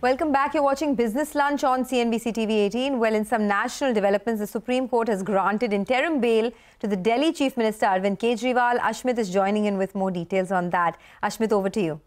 Welcome back. You're watching Business Lunch on CNBC TV 18. Well, in some national developments, the Supreme Court has granted interim bail to the Delhi Chief Minister Arvind Kejriwal. Ashmit is joining in with more details on that. Ashmit, over to you.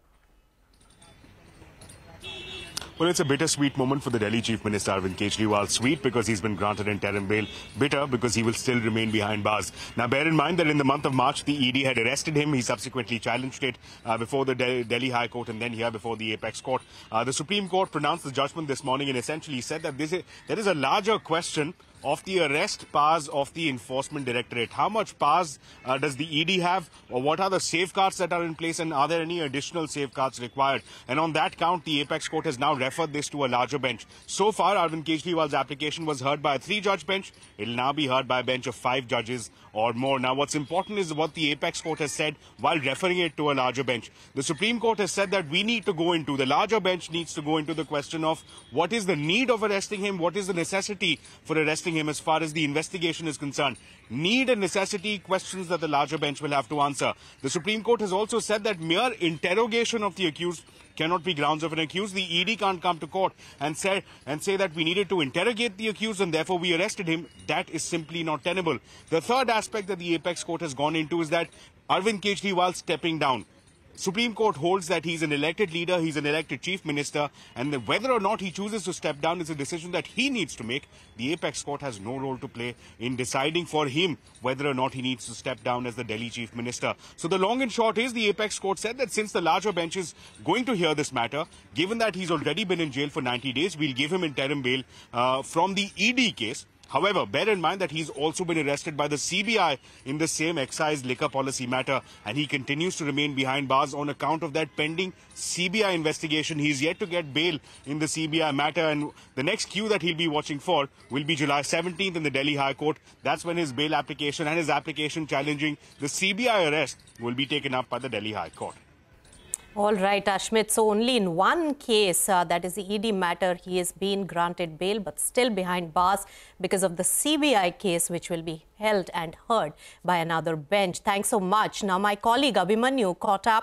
Well, it's a bittersweet moment for the Delhi Chief Minister Arvind Kejriwal. Sweet because he's been granted interim bail. Bitter because he will still remain behind bars. Now, bear in mind that in the month of March, the ED had arrested him. He subsequently challenged it uh, before the De Delhi High Court and then here before the Apex Court. Uh, the Supreme Court pronounced the judgment this morning and essentially said that this is, there is a larger question of the arrest powers of the Enforcement Directorate? How much powers uh, does the ED have? Or what are the safeguards that are in place and are there any additional safeguards required? And on that count, the Apex Court has now referred this to a larger bench. So far, Arvind Kejriwal's application was heard by a three-judge bench. It will now be heard by a bench of five judges or more. Now, what's important is what the Apex Court has said while referring it to a larger bench. The Supreme Court has said that we need to go into, the larger bench needs to go into the question of what is the need of arresting him, what is the necessity for arresting him as far as the investigation is concerned. Need and necessity questions that the larger bench will have to answer. The Supreme Court has also said that mere interrogation of the accused cannot be grounds of an accused. The ED can't come to court and say and say that we needed to interrogate the accused and therefore we arrested him. That is simply not tenable. The third aspect that the apex court has gone into is that Arvind Kejriwal stepping down. Supreme Court holds that he's an elected leader, he's an elected chief minister, and whether or not he chooses to step down is a decision that he needs to make. The apex court has no role to play in deciding for him whether or not he needs to step down as the Delhi chief minister. So the long and short is the apex court said that since the larger bench is going to hear this matter, given that he's already been in jail for 90 days, we'll give him interim bail uh, from the ED case. However, bear in mind that he's also been arrested by the CBI in the same excise liquor policy matter, and he continues to remain behind bars on account of that pending CBI investigation. He's yet to get bail in the CBI matter, and the next cue that he'll be watching for will be July 17th in the Delhi High Court. That's when his bail application and his application challenging the CBI arrest will be taken up by the Delhi High Court. All right, Ashmit. So only in one case, uh, that is the ED matter, he has been granted bail but still behind bars because of the CBI case which will be held and heard by another bench. Thanks so much. Now my colleague Abhimanyu caught up